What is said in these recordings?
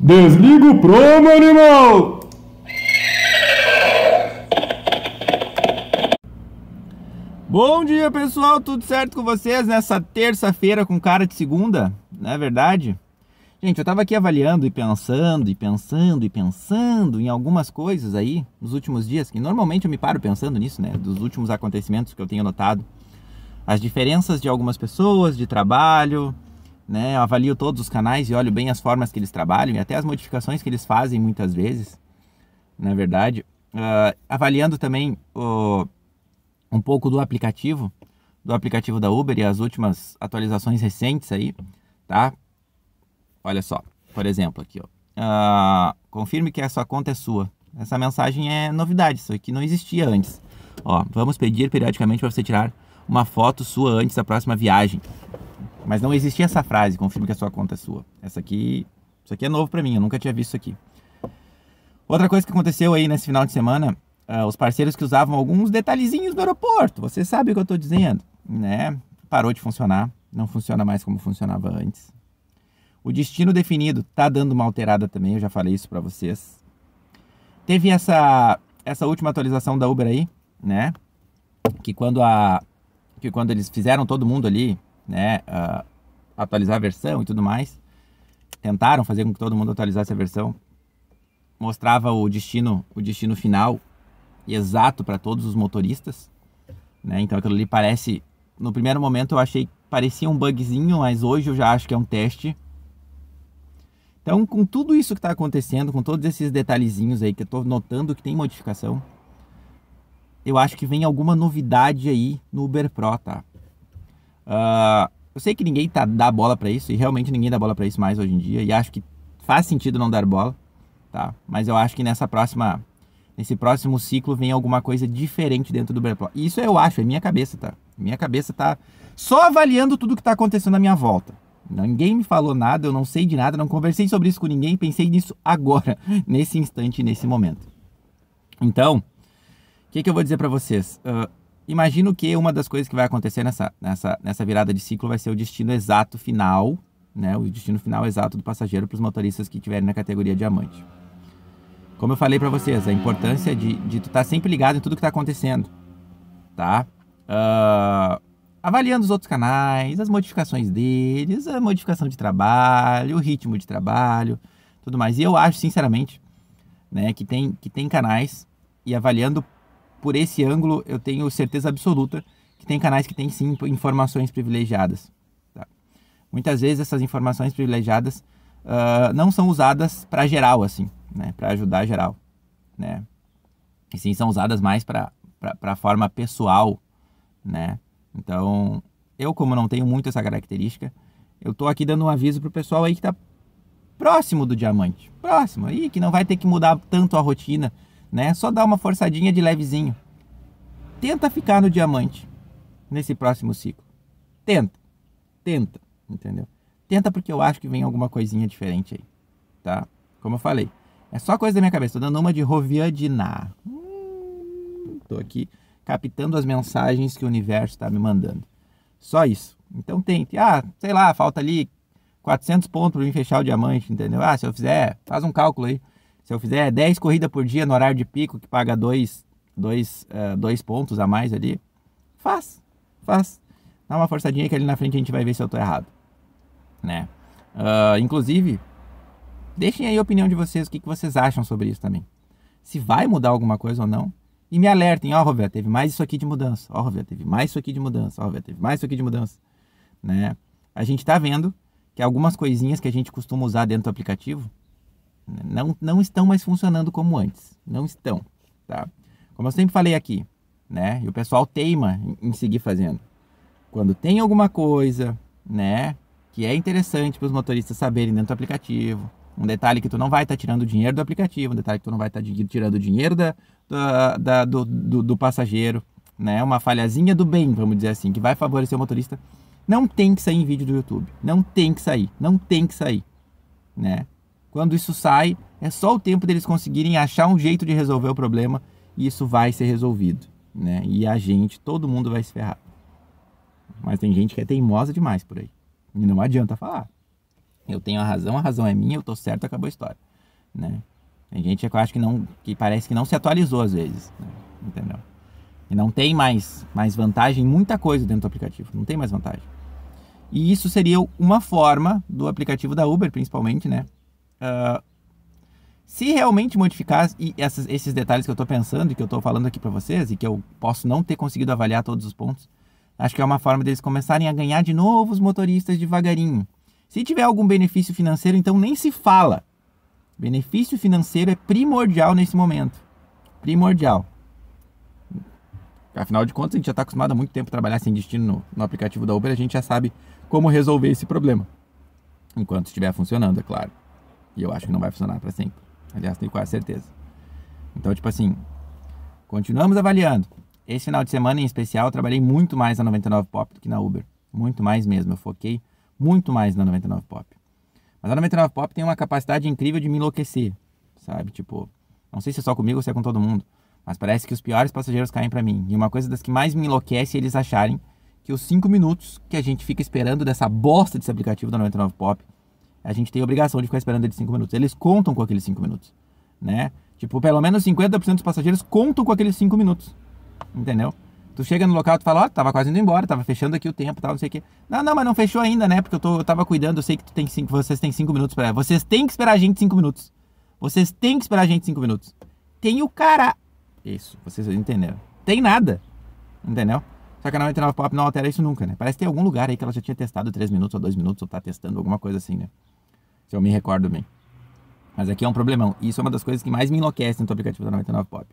Desliga o promo, animal! Bom dia, pessoal! Tudo certo com vocês nessa terça-feira com cara de segunda? Não é verdade? Gente, eu tava aqui avaliando e pensando e pensando e pensando em algumas coisas aí nos últimos dias, que normalmente eu me paro pensando nisso, né? Dos últimos acontecimentos que eu tenho notado. As diferenças de algumas pessoas, de trabalho, né? Eu avalio todos os canais e olho bem as formas que eles trabalham e até as modificações que eles fazem muitas vezes, na verdade. Uh, avaliando também o um pouco do aplicativo, do aplicativo da Uber e as últimas atualizações recentes aí, tá? Olha só, por exemplo aqui, ó. Uh, confirme que a sua conta é sua. Essa mensagem é novidade, isso aqui não existia antes. Ó, vamos pedir periodicamente para você tirar uma foto sua antes da próxima viagem. Mas não existia essa frase, confirme que a sua conta é sua. Essa aqui, isso aqui é novo para mim, eu nunca tinha visto isso aqui. Outra coisa que aconteceu aí nesse final de semana, uh, os parceiros que usavam alguns detalhezinhos do aeroporto, você sabe o que eu estou dizendo, né? Parou de funcionar, não funciona mais como funcionava antes. O destino definido tá dando uma alterada também, eu já falei isso para vocês. Teve essa essa última atualização da Uber aí, né? Que quando a que quando eles fizeram todo mundo ali né, uh, atualizar a versão e tudo mais. Tentaram fazer com que todo mundo atualizasse a versão. Mostrava o destino, o destino final exato para todos os motoristas. Né? Então aquilo ali parece. No primeiro momento eu achei que parecia um bugzinho, mas hoje eu já acho que é um teste. Então, com tudo isso que está acontecendo, com todos esses detalhezinhos aí que eu estou notando que tem modificação, eu acho que vem alguma novidade aí no Uber Pro, tá? Uh, eu sei que ninguém tá, dá bola para isso, e realmente ninguém dá bola para isso mais hoje em dia, e acho que faz sentido não dar bola, tá? Mas eu acho que nessa próxima, nesse próximo ciclo vem alguma coisa diferente dentro do Brasil. isso eu acho, é minha cabeça, tá? Minha cabeça tá só avaliando tudo que tá acontecendo à minha volta. Ninguém me falou nada, eu não sei de nada, não conversei sobre isso com ninguém, pensei nisso agora, nesse instante, nesse momento. Então, o que, que, eu vou dizer para vocês? Uh, imagino que uma das coisas que vai acontecer nessa, nessa, nessa virada de ciclo vai ser o destino exato final, né, o destino final exato do passageiro para os motoristas que estiverem na categoria diamante. Como eu falei para vocês, a importância de, de tu estar tá sempre ligado em tudo que está acontecendo, tá? Uh, avaliando os outros canais, as modificações deles, a modificação de trabalho, o ritmo de trabalho, tudo mais. E eu acho, sinceramente, né, que tem, que tem canais e avaliando por esse ângulo, eu tenho certeza absoluta que tem canais que têm sim informações privilegiadas. Tá? Muitas vezes essas informações privilegiadas uh, não são usadas para geral, assim, né? para ajudar geral. Né? E sim, são usadas mais para a forma pessoal. Né? Então, eu, como não tenho muito essa característica, eu estou aqui dando um aviso para o pessoal aí que está próximo do diamante, próximo, aí que não vai ter que mudar tanto a rotina né? Só dá uma forçadinha de levezinho. Tenta ficar no diamante nesse próximo ciclo. Tenta. Tenta, entendeu? Tenta porque eu acho que vem alguma coisinha diferente aí, tá? Como eu falei, é só coisa da minha cabeça. Tô dando uma de Roviadiná. Hum, tô aqui captando as mensagens que o universo está me mandando. Só isso. Então tente. Ah, sei lá, falta ali 400 pontos para mim fechar o diamante, entendeu? Ah, se eu fizer, faz um cálculo aí. Se eu fizer 10 corridas por dia no horário de pico, que paga dois, dois, uh, dois pontos a mais ali, faz, faz. Dá uma forçadinha que ali na frente a gente vai ver se eu tô errado, né? Uh, inclusive, deixem aí a opinião de vocês, o que, que vocês acham sobre isso também. Se vai mudar alguma coisa ou não, e me alertem, ó, oh, Roberto, teve mais isso aqui de mudança. Ó, oh, Roberto, teve mais isso aqui de mudança. Ó, oh, Roberto, teve mais isso aqui de mudança. Né? A gente está vendo que algumas coisinhas que a gente costuma usar dentro do aplicativo não, não estão mais funcionando como antes. Não estão, tá? Como eu sempre falei aqui, né? E o pessoal teima em, em seguir fazendo. Quando tem alguma coisa, né? Que é interessante para os motoristas saberem dentro do aplicativo. Um detalhe que tu não vai estar tá tirando dinheiro do aplicativo, um detalhe que tu não vai estar tá tirando dinheiro da, da, da do, do, do passageiro, né? Uma falhazinha do bem, vamos dizer assim, que vai favorecer o motorista. Não tem que sair em vídeo do YouTube. Não tem que sair. Não tem que sair. Né? Quando isso sai, é só o tempo deles conseguirem achar um jeito de resolver o problema e isso vai ser resolvido, né? E a gente, todo mundo vai se ferrar. Mas tem gente que é teimosa demais por aí. E não adianta falar. Eu tenho a razão, a razão é minha, eu tô certo, acabou a história, né? Tem gente que eu acho que não que parece que não se atualizou às vezes, né? entendeu? E não tem mais mais vantagem, muita coisa dentro do aplicativo, não tem mais vantagem. E isso seria uma forma do aplicativo da Uber, principalmente, né, Uh, se realmente modificar e essas, esses detalhes que eu estou pensando e que eu estou falando aqui para vocês e que eu posso não ter conseguido avaliar todos os pontos, acho que é uma forma deles começarem a ganhar de novo os motoristas devagarinho. Se tiver algum benefício financeiro, então nem se fala. Benefício financeiro é primordial nesse momento. Primordial. Afinal de contas, a gente já está acostumado há muito tempo a trabalhar sem destino no, no, aplicativo da Uber, a gente já sabe como resolver esse problema. Enquanto estiver funcionando, é claro. E eu acho que não vai funcionar para sempre. Aliás, tenho quase certeza. Então, tipo assim, continuamos avaliando. Esse final de semana em especial, eu trabalhei muito mais na 99 Pop do que na Uber. Muito mais mesmo. Eu foquei muito mais na 99 Pop. Mas a 99 Pop tem uma capacidade incrível de me enlouquecer, sabe? Tipo, não sei se é só comigo ou se é com todo mundo, mas parece que os piores passageiros caem para mim. E uma coisa das que mais me enlouquece é eles acharem que os 5 minutos que a gente fica esperando dessa bosta desse aplicativo da 99 Pop a gente tem a obrigação de ficar esperando eles 5 minutos. Eles contam com aqueles 5 minutos, né? Tipo, pelo menos 50% dos passageiros contam com aqueles 5 minutos, entendeu? Tu chega no local, tu fala, ó, oh, tava quase indo embora, tava fechando aqui o tempo, tal, não sei o quê. Não, não, mas não fechou ainda, né? Porque eu, tô, eu tava cuidando, eu sei que tu tem cinco, vocês têm 5 minutos para Vocês têm que esperar a gente 5 minutos. Vocês têm que esperar a gente 5 minutos. Tem o cara... Isso, vocês entenderam. Tem nada, entendeu? Só que a 99 Pop não altera isso nunca, né? Parece que tem algum lugar aí que ela já tinha testado 3 minutos ou 2 minutos, ou tá testando alguma coisa assim, né? se eu me recordo bem. Mas aqui é um problemão. E isso é uma das coisas que mais me enlouquece no aplicativo da 99 Pop.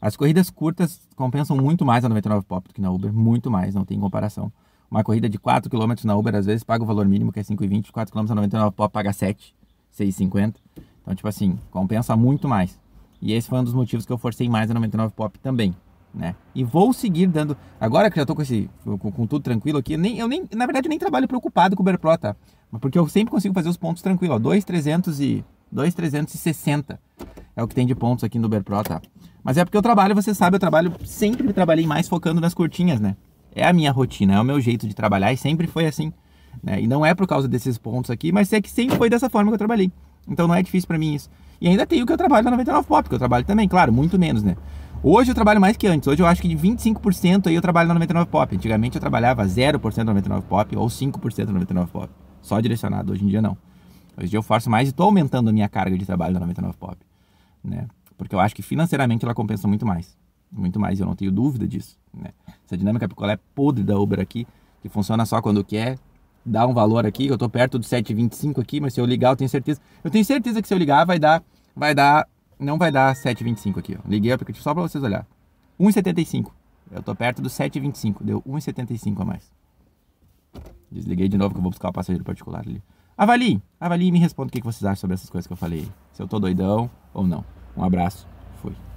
As corridas curtas compensam muito mais a 99 Pop do que na Uber, muito mais, não tem comparação. Uma corrida de 4 km na Uber, às vezes, paga o valor mínimo, que é 5,20, 4 km na 99 Pop paga 7, 6,50. Então, tipo assim, compensa muito mais. E esse foi um dos motivos que eu forcei mais a 99 Pop também né? E vou seguir dando. Agora que já tô com esse com, com tudo tranquilo aqui, nem, eu nem, na verdade, nem trabalho preocupado com o Berpro, tá? Porque eu sempre consigo fazer os pontos tranquilo, ó, e 2,360 é o que tem de pontos aqui no Berpro, tá? Mas é porque eu trabalho, você sabe, eu trabalho sempre trabalhei mais focando nas curtinhas, né? É a minha rotina, é o meu jeito de trabalhar e sempre foi assim, né? E não é por causa desses pontos aqui, mas é que sempre foi dessa forma que eu trabalhei. Então não é difícil para mim isso. E ainda tem o que eu trabalho na 99 Pop, que eu trabalho também, claro, muito menos, né? Hoje eu trabalho mais que antes. Hoje eu acho que de 25% aí eu trabalho na 99 Pop. Antigamente eu trabalhava 0% na 99 Pop ou 5% na 99 Pop. Só direcionado. Hoje em dia não. Hoje em dia eu faço mais e estou aumentando a minha carga de trabalho na 99 Pop. Né? Porque eu acho que financeiramente ela compensa muito mais. Muito mais, eu não tenho dúvida disso. Né? Essa dinâmica picolé podre da Uber aqui, que funciona só quando quer, dá um valor aqui, eu estou perto do 7,25 aqui, mas se eu ligar, eu tenho certeza. Eu tenho certeza que se eu ligar vai dar, vai dar não vai dar 7,25 aqui, ó. Liguei o aplicativo só para vocês olhar. 1,75. Eu tô perto do 7,25. Deu 1,75 a mais. Desliguei de novo que eu vou buscar o passageiro particular ali. Avalie. Avalie e me responda o que vocês acham sobre essas coisas que eu falei. Se eu tô doidão ou não. Um abraço. Fui.